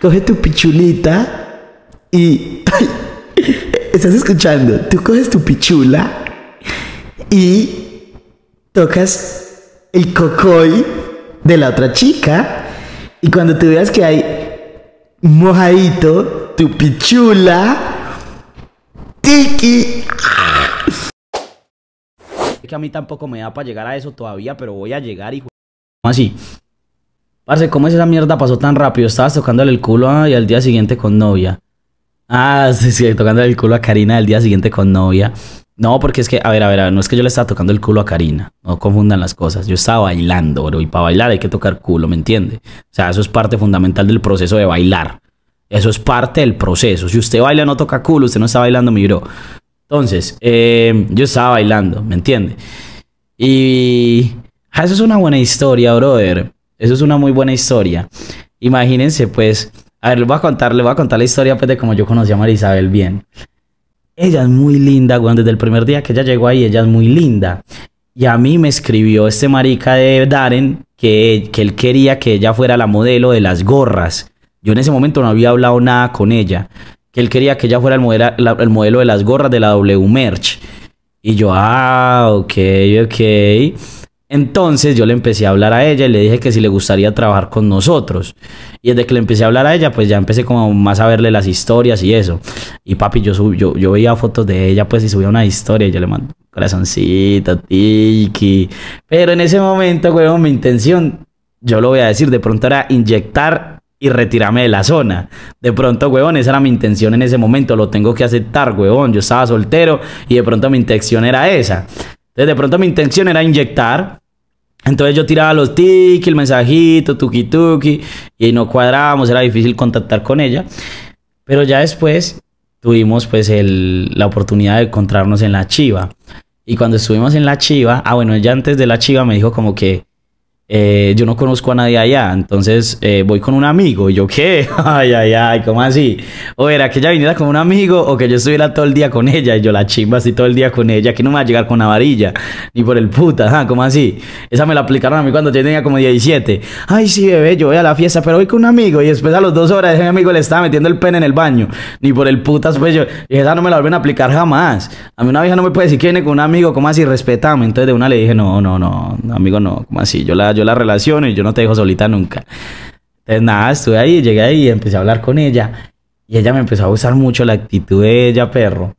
coge tu pichulita y... ¿Estás escuchando? Tú coges tu pichula y tocas el cocoy de la otra chica y cuando tú veas que hay mojadito, tu pichula, tiki. Que a mí tampoco me da para llegar a eso todavía, pero voy a llegar y así. Parce, ¿cómo es esa mierda? Pasó tan rápido. Estabas tocándole el culo ah, y al día siguiente con novia. Ah, sí, sí, tocándole el culo a Karina al día siguiente con novia. No, porque es que, a ver, a ver, a ver, no es que yo le estaba tocando el culo a Karina. No confundan las cosas. Yo estaba bailando, bro. Y para bailar hay que tocar culo, ¿me entiende? O sea, eso es parte fundamental del proceso de bailar. Eso es parte del proceso. Si usted baila, no toca culo. Usted no está bailando, mi bro. Entonces, eh, yo estaba bailando, ¿me entiende? Y. Ah, eso es una buena historia, brother. Eso es una muy buena historia. Imagínense, pues, a ver, les voy a contar, le voy a contar la historia pues, de cómo yo conocí a Marisabel bien. Ella es muy linda, weón. Desde el primer día que ella llegó ahí, ella es muy linda. Y a mí me escribió este marica de Darren que, él quería que ella fuera la modelo de las gorras. Yo en ese momento no había hablado nada con ella. Que él quería que ella fuera el modelo, el modelo de las gorras de la W Merch. Y yo, ah, ok, ok. Entonces yo le empecé a hablar a ella y le dije que si le gustaría trabajar con nosotros. Y desde que le empecé a hablar a ella, pues ya empecé como más a verle las historias y eso. Y papi, yo, yo, veía fotos de ella, pues y subía una historia y yo le mando corazoncito, tiki. Pero en ese momento, huevón, mi intención, yo lo voy a decir, de pronto era inyectar y retirarme de la zona. De pronto, huevón, esa era mi intención en ese momento, lo tengo que aceptar, huevón. Yo estaba soltero y de pronto mi intención era esa. Entonces, de pronto mi intención era inyectar. Entonces yo tiraba los tiki, el mensajito, tuki tuki, y no cuadrábamos, era difícil contactar con ella. Pero ya después tuvimos pues la oportunidad de encontrarnos en la Chiva. Y cuando estuvimos en la Chiva, ah bueno, ya antes de la Chiva me dijo como que, eh, yo no conozco a nadie allá, entonces eh, voy con un amigo. ¿Y yo qué? Ay, ay, ay, ¿cómo así? O era que ella viniera con un amigo o que yo estuviera todo el día con ella y yo la chimba así todo el día con ella, que no me va a llegar con una varilla, ni por el puta, ¿cómo así? Esa me la aplicaron a mí cuando yo tenía como 17. Ay, sí, bebé, yo voy a la fiesta, pero voy con un amigo y después a las dos horas ese amigo le estaba metiendo el pene en el baño, ni por el puta, pues yo, y esa no me la vuelven a aplicar jamás. A mí una vieja no me puede decir que viene con un amigo, ¿cómo así? Respetame. Entonces de una le dije, no, no, no, amigo no, ¿cómo así? Yo la yo la relación y yo no te dejo solita nunca. Entonces nada, estuve ahí, llegué ahí y empecé a hablar con ella. Y ella me empezó a gustar mucho la actitud de ella, perro.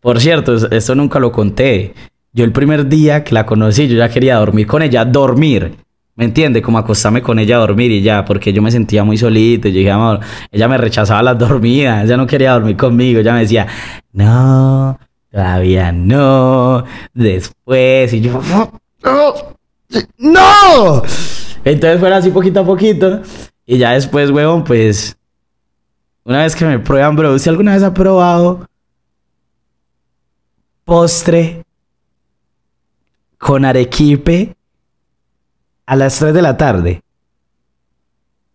Por cierto, esto nunca lo conté. Yo el primer día que la conocí, yo ya quería dormir con ella, dormir. ¿Me entiende? Como acostarme con ella a dormir y ya, porque yo me sentía muy solito. Y yo dije, amor, ella me rechazaba las dormidas, ella no quería dormir conmigo. Ella me decía, no, todavía no, después. Y yo, no, ¡No! Entonces fueron así poquito a poquito. Y ya después, huevón, pues. Una vez que me prueban, bro, si alguna vez ha probado postre con arequipe a las 3 de la tarde.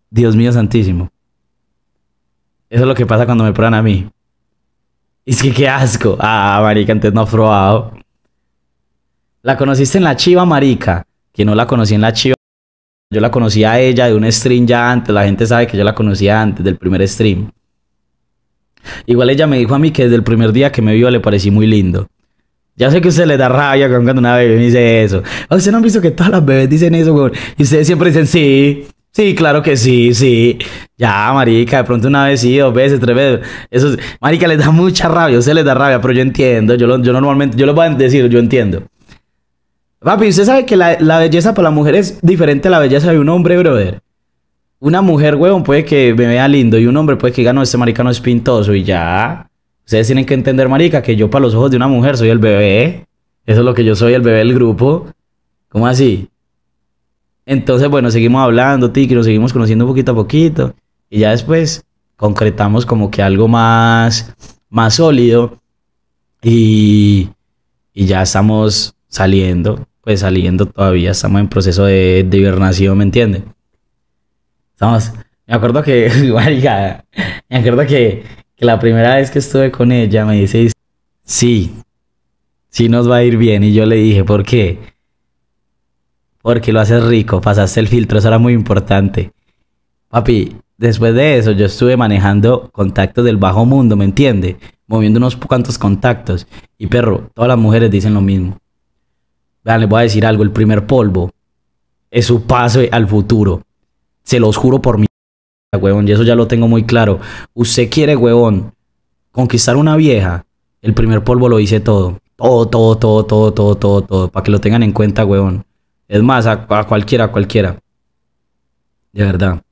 Dios mío santísimo. Eso es lo que pasa cuando me prueban a mí. Es que qué asco. Ah, marica, antes no ha probado. La conociste en la chiva, marica que no la conocí en la chiva. Yo la conocí a ella de un stream ya antes. La gente sabe que yo la conocía antes del primer stream. Igual ella me dijo a mí que desde el primer día que me vio le parecí muy lindo. Ya sé que a usted le da rabia cuando una bebé me dice eso. Ah, usted no han visto que todas las bebés dicen eso, Y ustedes siempre dicen sí. Sí, claro que sí, sí. Ya, marica, de pronto una vez sí, dos veces, tres veces. Eso, marica, les da mucha rabia, a usted le da rabia, pero yo entiendo. Yo, lo, yo normalmente, yo lo voy a decir, yo entiendo. Papi, usted sabe que la, belleza para la mujer es diferente a la belleza de un hombre, brother. Una mujer, huevón puede que me vea lindo y un hombre puede que diga, no, este maricano es pintoso y ya. Ustedes tienen que entender, marica, que yo para los ojos de una mujer soy el bebé. Eso es lo que yo soy, el bebé del grupo. ¿Cómo así? Entonces, bueno, seguimos hablando, Tiki, nos seguimos conociendo poquito a poquito. Y ya después concretamos como que algo más, más sólido. Y, y ya estamos saliendo pues saliendo todavía, estamos en proceso de, hibernación, ¿me entiendes? Estamos, me acuerdo que, marica, me acuerdo que, que, la primera vez que estuve con ella me dice, sí, sí nos va a ir bien. Y yo le dije, ¿por qué? Porque lo haces rico, pasaste el filtro, eso era muy importante. Papi, después de eso yo estuve manejando contactos del bajo mundo, ¿me entiende? Moviendo unos cuantos contactos. Y perro, todas las mujeres dicen lo mismo. Vean, les voy a decir algo, el primer polvo es su paso al futuro. Se los juro por mi huevón, y eso ya lo tengo muy claro. Usted quiere, huevón, conquistar una vieja, el primer polvo lo dice todo. Todo, todo, todo, todo, todo, todo, todo. Para que lo tengan en cuenta, huevón. Es más, a, cualquiera, a cualquiera. De verdad.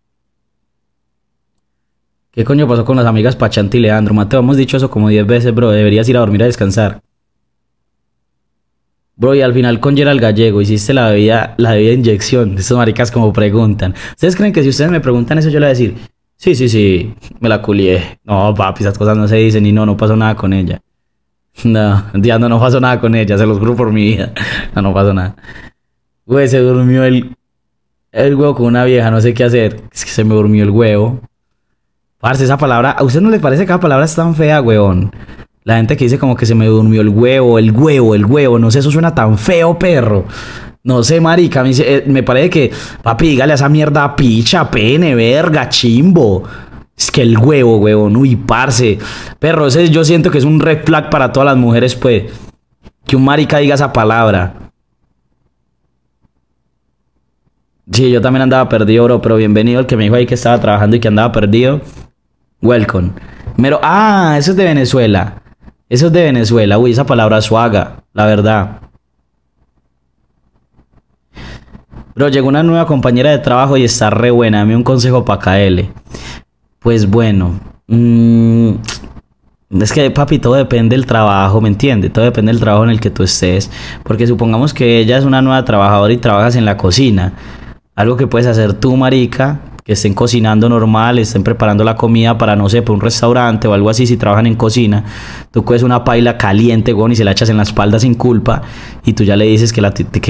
¿Qué coño pasó con las amigas Pachanti y Leandro? Mateo, hemos dicho eso como 10 veces, bro. Deberías ir a dormir a descansar. Bro, y al final con Gerald Gallego hiciste la bebida, la inyección. Esas maricas como preguntan. ¿Ustedes creen que si ustedes me preguntan eso yo le voy a decir, sí, sí, sí, me la culié? No, papi, esas cosas no se dicen y no, no pasó nada con ella. No, ya no, no pasó nada con ella, se los juro por mi vida. No, no pasó nada. Güey, se durmió el, el huevo con una vieja, no sé qué hacer. Es que se me durmió el huevo. Parce, esa palabra, ¿a usted no le parece que esa palabra es tan fea, weón? La gente que dice como que se me durmió el huevo, el huevo, el huevo, no sé, eso suena tan feo, perro. No sé, marica, eh, me parece que, papi, dígale a esa mierda picha, pene, verga, chimbo. Es que el huevo, huevo. uy, parce. Perro, ese yo siento que es un red flag para todas las mujeres, pues. Que un marica diga esa palabra. Sí, yo también andaba perdido, bro, pero bienvenido el que me dijo ahí que estaba trabajando y que andaba perdido. Welcome. Pero ah, eso es de Venezuela. Eso es de Venezuela, uy, esa palabra suaga, la verdad. Bro, llegó una nueva compañera de trabajo y está re buena. Dame un consejo para KL. Pues bueno. Mm, es que, papi, todo depende del trabajo, ¿me entiende? Todo depende del trabajo en el que tú estés. Porque supongamos que ella es una nueva trabajadora y trabajas en la cocina. Algo que puedes hacer tú, marica, que estén cocinando normal, estén preparando la comida para, no sé, para un restaurante o algo así, si trabajan en cocina, tú coges una paila caliente, weón, y se la echas en la espalda sin culpa, y tú ya le dices que,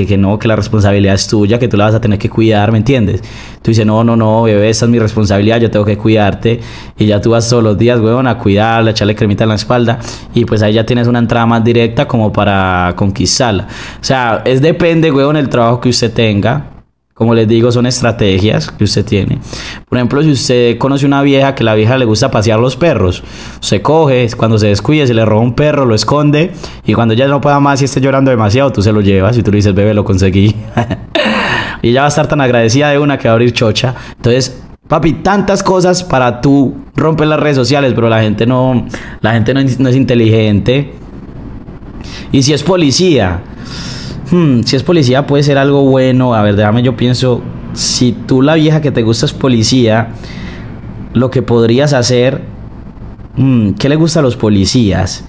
que, no, que la responsabilidad es tuya, que tú la vas a tener que cuidar, ¿me entiendes? Tú dices, no, no, no, bebé, esa es mi responsabilidad, yo tengo que cuidarte, y ya tú vas todos los días, weón, a cuidarla, echarle cremita en la espalda, y pues ahí ya tienes una entrada más directa como para conquistarla. O sea, es depende, weón, el trabajo que usted tenga como les digo, son estrategias que usted tiene. Por ejemplo, si usted conoce una vieja que la vieja le gusta pasear los perros, se coge, cuando se descuide, se le roba un perro, lo esconde y cuando ya no pueda más y esté llorando demasiado, tú se lo llevas y tú le dices, bebé, lo conseguí. y ella va a estar tan agradecida de una que va a abrir chocha. Entonces, Papi, tantas cosas para tú romper las redes sociales, pero la gente no, la gente no es inteligente. Y si es policía, Hmm, si es policía puede ser algo bueno. A ver, déjame, yo pienso, si tú la vieja que te gusta es policía, lo que podrías hacer, hmm, ¿qué le gusta a los policías?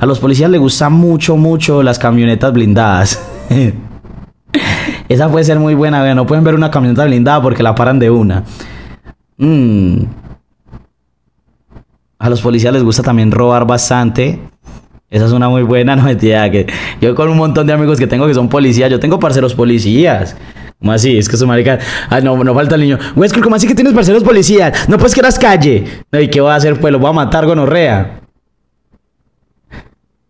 A los policías les gustan mucho, mucho las camionetas blindadas. Esa puede ser muy buena, no pueden ver una camioneta blindada porque la paran de una. Hmm. A los policías les gusta también robar bastante. Esa es una muy buena noticia que yo con un montón de amigos que tengo que son policías, yo tengo parceros policías. ¿Cómo así? Es que su marica, ah no, no falta el niño. ¿cómo así que tienes parceros policías? No puedes que eras calle. No, ¿y qué voy a hacer? Pues lo voy a matar gonorrea.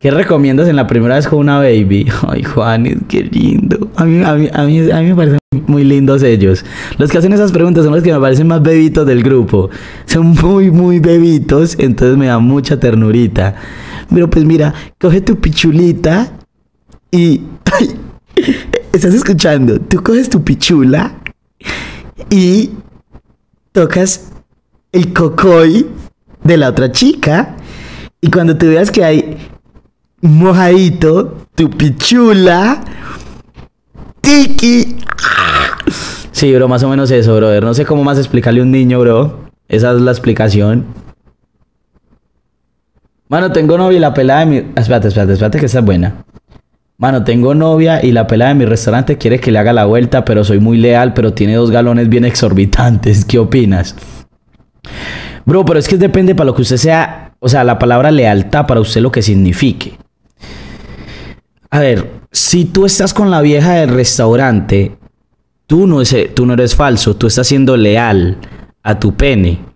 ¿Qué recomiendas en la primera vez con una baby? Ay, Juanes, qué lindo. A mí, a mí, a mí, a mí me parecen muy lindos ellos. Los que hacen esas preguntas son los que me parecen más bebitos del grupo. Son muy, muy bebitos, entonces me da mucha ternurita. Pero pues mira, coge tu pichulita y... estás escuchando, tú coges tu pichula y tocas el cocoy de la otra chica y cuando te veas que hay mojadito, tu pichula, tiki. Sí, bro, más o menos eso, brother. No sé cómo más explicarle a un niño, bro. Esa es la explicación. Mano, tengo novia y la pelada de mi. Espérate, espérate, espérate, que esta es buena. Mano, tengo novia y la pelada de mi restaurante quiere que le haga la vuelta, pero soy muy leal, pero tiene dos galones bien exorbitantes. ¿Qué opinas? Bro, pero es que depende para lo que usted sea. O sea, la palabra lealtad para usted lo que signifique. A ver, si tú estás con la vieja del restaurante, tú no, tú no eres falso, tú estás siendo leal a tu pene.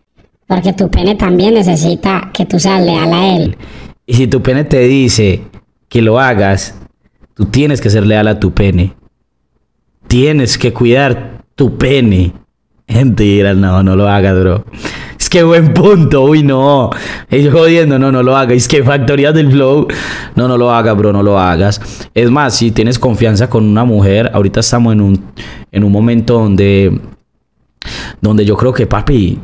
Porque tu pene también necesita que tú seas leal a él. Y si tu pene te dice que lo hagas, tú tienes que ser leal a tu pene. Tienes que cuidar tu pene. Mentira, no, no lo hagas, bro. Es que buen punto, uy, no. Es jodiendo, no, no lo hagas. Es que factoría del flow, no, no lo hagas, bro, no lo hagas. Es más, si tienes confianza con una mujer, ahorita estamos en un, en un momento donde, donde yo creo que, papi,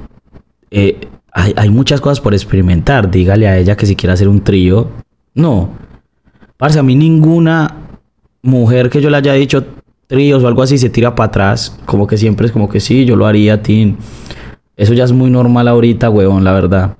eh, hay, muchas cosas por experimentar. Dígale a ella que si quiere hacer un trío. No. Parce, a mí ninguna mujer que yo le haya dicho tríos o algo así se tira para atrás. Como que siempre es como que sí, yo lo haría, Tin. Eso ya es muy normal ahorita, weón, la verdad.